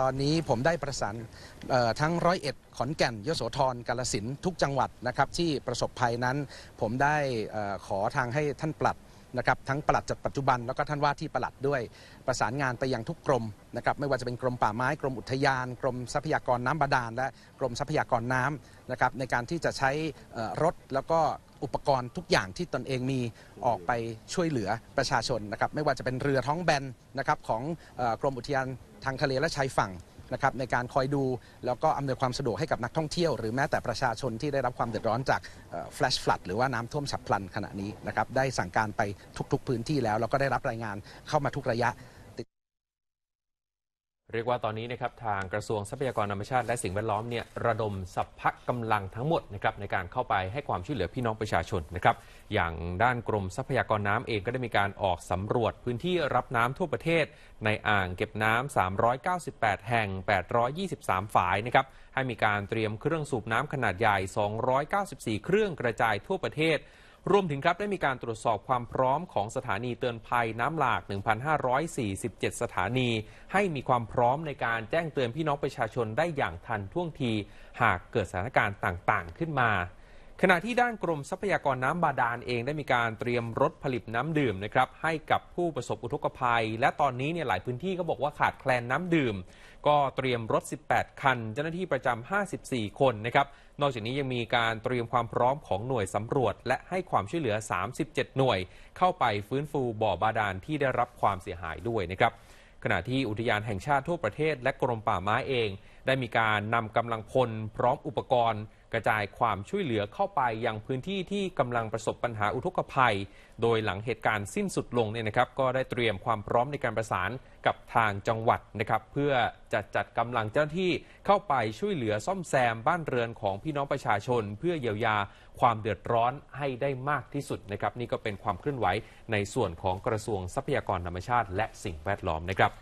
ตอนนี้ผมได้ประสานทั้งร้อยเอ็ดขอนแก่นยโสธรกาลสินทุกจังหวัดนะครับที่ประสบภัยนั้น ผมได้ขอทางให้ท่านปลัดนะครับ ทั้งปลัดจัดปัจจุบัน แล้วก็ท่านว่าที่ปลัดด้วยประสานงานไปยังทุกกรมนะครับไม่ว่าจะเป็นกรมป่าไม้ กรมอุทยาน กรมทรัพยากรน้ำบาดาล และกรมทรัพยากรน้ำนะครับในการที่จะใช้รถแล้วก็อุปกรณ์ทุกอย่างที่ตนเองมีออกไปช่วยเหลือประชาชนนะครับไม่ว่าจะเป็นเรือท้องแบนนะครับของกรมอุทยานทางทะเลและชายฝั่งนะครับในการคอยดู แล้วก็อำนวยความสะดวกให้กับนักท่องเที่ยวหรือแม้แต่ประชาชนที่ได้รับความเดือดร้อนจากแฟลชฟลัดหรือว่าน้ำท่วมฉับพลันขณะนี้นะครับได้สั่งการไปทุกๆ พื้นที่แล้ว แล้วก็ได้รับรายงานเข้ามาทุกระยะเรียกว่าตอนนี้นะครับทางกระทรวงทรัพยากรธรรมชาติและสิ่งแวดล้อมเนี่ยระดมสัพพะกำลังทั้งหมดนะครับในการเข้าไปให้ความช่วยเหลือพี่น้องประชาชนนะครับอย่างด้านกรมทรัพยากรน้ำเองก็ได้มีการออกสำรวจพื้นที่รับน้ำทั่วประเทศ ในอ่างเก็บน้ำ 398 แห่ง 823 ฝายนะครับให้มีการเตรียมเครื่องสูบน้ำขนาดใหญ่ 294 เครื่องกระจายทั่วประเทศรวมถึงครับได้มีการตรวจสอบความพร้อมของสถานีเตือนภัยน้ำหลาก 1,547 สถานี ให้มีความพร้อมในการแจ้งเตือนพี่น้องประชาชนได้อย่างทันท่วงที หากเกิดสถานการณ์ต่าง ๆ ขึ้นมาขณะที่ด้านกรมทรัพยากรน้ำบาดาลเองได้มีการเตรียมรถผลิตน้ำดื่มนะครับให้กับผู้ประสบอุทกภัย และตอนนี้เนี่ยหลายพื้นที่ก็บอกว่าขาดแคลนน้ำดื่ม ก็เตรียมรถ 18 คัน เจ้าหน้าที่ประจำ 54 คนนะครับนอกจากนี้ยังมีการเตรียมความพร้อมของหน่วยสำรวจ และให้ความช่วยเหลือ 37 หน่วย เข้าไปฟื้นฟูบ่อบาดาลที่ได้รับความเสียหายด้วยนะครับขณะที่อุทยานแห่งชาติทั่วประเทศ และกรมป่าไม้เองได้มีการนำกำลังพลพร้อมอุปกรณ์ กระจายความช่วยเหลือเข้าไปยังพื้นที่ที่กำลังประสบปัญหาอุทกภัย โดยหลังเหตุการณ์สิ้นสุดลงเนี่ยนะครับ ก็ได้เตรียมความพร้อมในการประสานกับทางจังหวัดนะครับเพื่อจะจัดกำลังเจ้าหน้าที่เข้าไปช่วยเหลือซ่อมแซมบ้านเรือนของพี่น้องประชาชน เพื่อเยียวยาความเดือดร้อนให้ได้มากที่สุดนะครับนี่ก็เป็นความเคลื่อนไหวในส่วนของกระทรวงทรัพยากรธรรมชาติและสิ่งแวดล้อมนะครับ